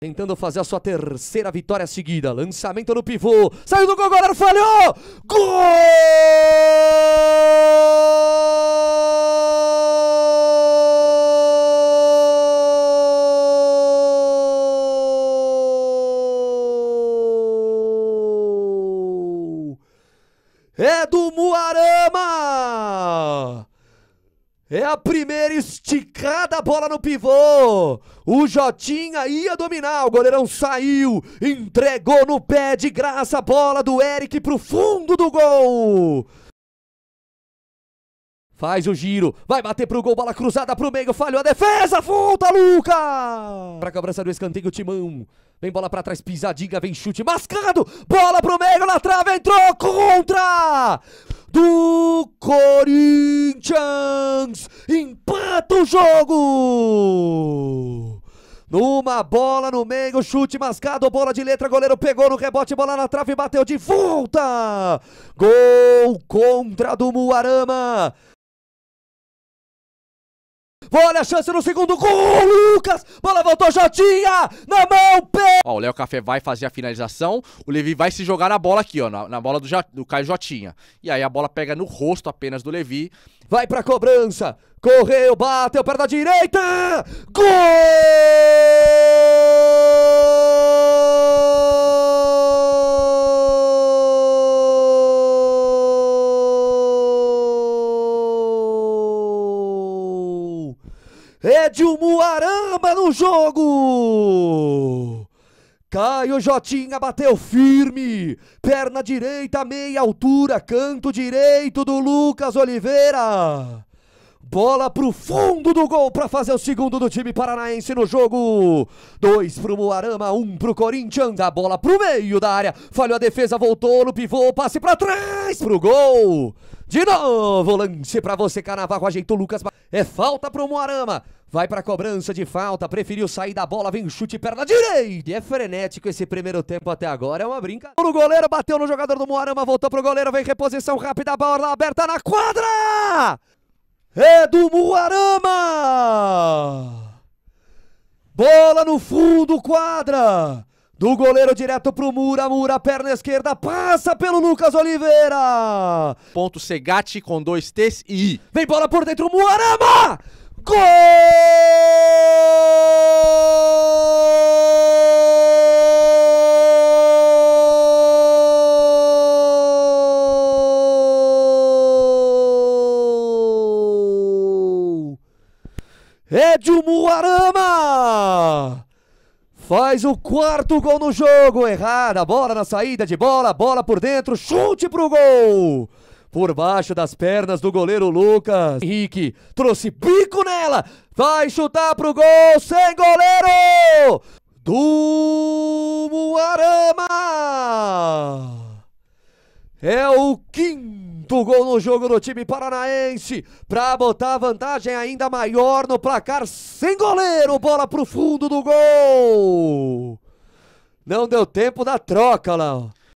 Tentando fazer a sua terceira vitória seguida. Lançamento no pivô. Saiu do gol, goleiro falhou! Gol! É do Muarama! É a primeira esticada, bola no pivô. O Jotinha ia dominar, o goleirão saiu, entregou no pé de graça a bola do Eric pro fundo do gol. Faz o giro, vai bater pro gol, bola cruzada pro meio, falhou a defesa, volta Luca! Pra cobrança do escanteio, Timão. Vem bola pra trás, pisadinha, vem chute mascado, bola pro meio, na trave, entrou contra do Corinthians. Corinthians empata o jogo! Numa bola no meio, chute mascado, bola de letra, goleiro pegou no rebote, bola na trave, bateu de volta! Gol contra do Muarama! Olha a chance no segundo gol, Lucas! Bola voltou, Jotinha! Na mão, pé! Ó, o Léo Café vai fazer a finalização. O Levi vai se jogar na bola aqui, ó. Na, na bola do, do Caio Jotinha. E aí a bola pega no rosto apenas do Levi. Vai pra cobrança! Correu, bateu, perna direita! Gol! É Edilmo Aramba no jogo! Caio Jotinha bateu firme, perna direita, meia altura, canto direito do Lucas Oliveira. Bola pro fundo do gol para fazer o segundo do time paranaense no jogo. Dois pro Moarama, um pro Corinthians. A bola pro meio da área. Falhou a defesa, voltou no pivô, passe para trás pro gol. De novo, lance para você, Canavarro. Ajeitou Lucas. É falta pro Moarama. Vai para cobrança de falta, preferiu sair da bola, vem chute perna direita. E é frenético esse primeiro tempo até agora, é uma brincadeira. O goleiro bateu no jogador do Moarama, voltou pro goleiro, vem reposição rápida, bola aberta na quadra! é do Muarama! Bola no fundo, quadra! Do goleiro direto pro Mura, Mura, perna esquerda, passa pelo Lucas Oliveira! Ponto segate com dois T's e I. Vem bola por dentro, Muarama! Gol! Edilmo Arama! Faz o quarto gol no jogo, errada, bola na saída de bola, bola por dentro, chute pro gol! Por baixo das pernas do goleiro Lucas Henrique, trouxe bico nela, vai chutar pro gol, sem goleiro! Do Arama! É o quinto! do gol no jogo do time paranaense para botar vantagem ainda maior no placar sem goleiro, bola pro fundo do gol. Não deu tempo da troca, Léo.